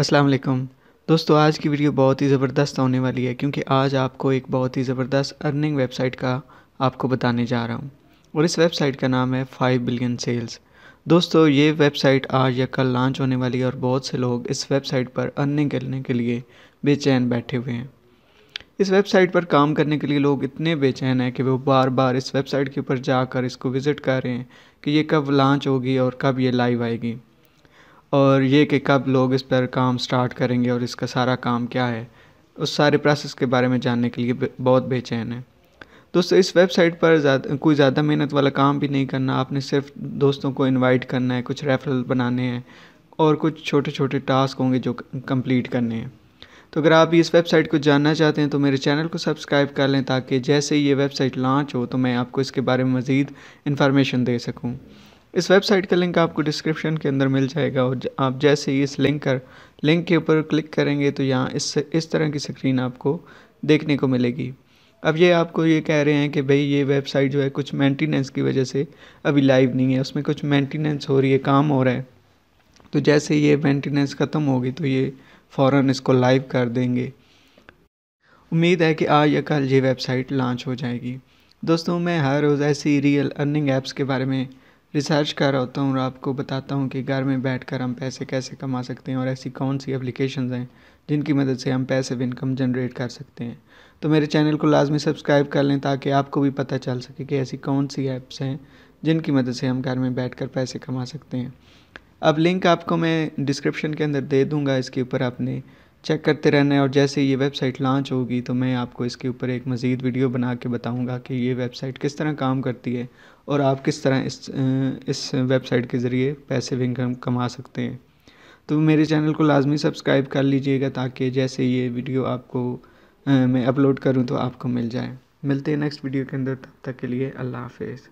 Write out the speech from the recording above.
अस्सलाम वालेकुम दोस्तों आज की वीडियो बहुत ही ज़बरदस्त होने वाली है क्योंकि आज आपको एक बहुत ही ज़बरदस्त अर्निंग वेबसाइट का आपको बताने जा रहा हूँ और इस वेबसाइट का नाम है फाइव बिलियन सेल्स दोस्तों ये वेबसाइट आज या कल लॉन्च होने वाली है और बहुत से लोग इस वेबसाइट पर अर्निंग करने के लिए बेचैन बैठे हुए हैं इस वेबसाइट पर काम करने के लिए लोग इतने बेचैन हैं कि वो बार बार इस वेबसाइट के ऊपर जाकर इसको विज़िट कर रहे हैं कि ये कब लॉन्च होगी और कब ये लाइव आएगी और ये कि कब लोग इस पर काम स्टार्ट करेंगे और इसका सारा काम क्या है उस सारे प्रोसेस के बारे में जानने के लिए बहुत बेचैन है दोस्तों इस वेबसाइट पर ज़्यादा कोई ज़्यादा मेहनत वाला काम भी नहीं करना आपने सिर्फ दोस्तों को इनवाइट करना है कुछ रेफरल बनाने हैं और कुछ छोटे छोटे टास्क होंगे जो कंप्लीट करने हैं तो अगर आप इस वेबसाइट को जानना चाहते हैं तो मेरे चैनल को सब्सक्राइब कर लें ताकि जैसे ही ये वेबसाइट लॉन्च हो तो मैं आपको इसके बारे में मज़ीद इन्फॉर्मेशन दे सकूँ इस वेबसाइट का लिंक आपको डिस्क्रिप्शन के अंदर मिल जाएगा और आप जैसे ही इस लिंक कर लिंक के ऊपर क्लिक करेंगे तो यहाँ इस इस तरह की स्क्रीन आपको देखने को मिलेगी अब ये आपको ये कह रहे हैं कि भाई ये वेबसाइट जो है कुछ मेंटेनेंस की वजह से अभी लाइव नहीं है उसमें कुछ मेंटेनेंस हो रही है काम हो रहा है तो जैसे ये मेंटेनेंस ख़त्म होगी तो ये फ़ौर इसको लाइव कर देंगे उम्मीद है कि आज या कल ये वेबसाइट लॉन्च हो जाएगी दोस्तों मैं हर रोज़ ऐसी रियल अर्निंग ऐप्स के बारे में रिसर्च कर रहा होता हूँ और आपको बताता हूँ कि घर में बैठ कर हम पैसे कैसे कमा सकते हैं और ऐसी कौन सी एप्लीकेशन हैं जिनकी मदद से हम पैसे इनकम जनरेट कर सकते हैं तो मेरे चैनल को लाजमी सब्सक्राइब कर लें ताकि आपको भी पता चल सके कि ऐसी कौन सी ऐप्स हैं जिनकी मदद से हम घर में बैठ कर पैसे कमा सकते हैं अब लिंक आपको मैं डिस्क्रिप्शन के अंदर दे दूँगा इसके ऊपर आपने चेक करते रहना है और जैसे ये वेबसाइट लॉन्च होगी तो मैं आपको इसके ऊपर एक मज़ीद वीडियो बना के बताऊँगा कि ये वेबसाइट किस तरह काम करती है और आप किस तरह इस इस वेबसाइट के ज़रिए पैसे भी इनकम कमा सकते हैं तो मेरे चैनल को लाजमी सब्सक्राइब कर लीजिएगा ताकि जैसे ये वीडियो आपको मैं अपलोड करूँ तो आपको मिल जाए मिलते हैं नेक्स्ट वीडियो के अंदर तब तक के लिए अल्लाह हाफिज़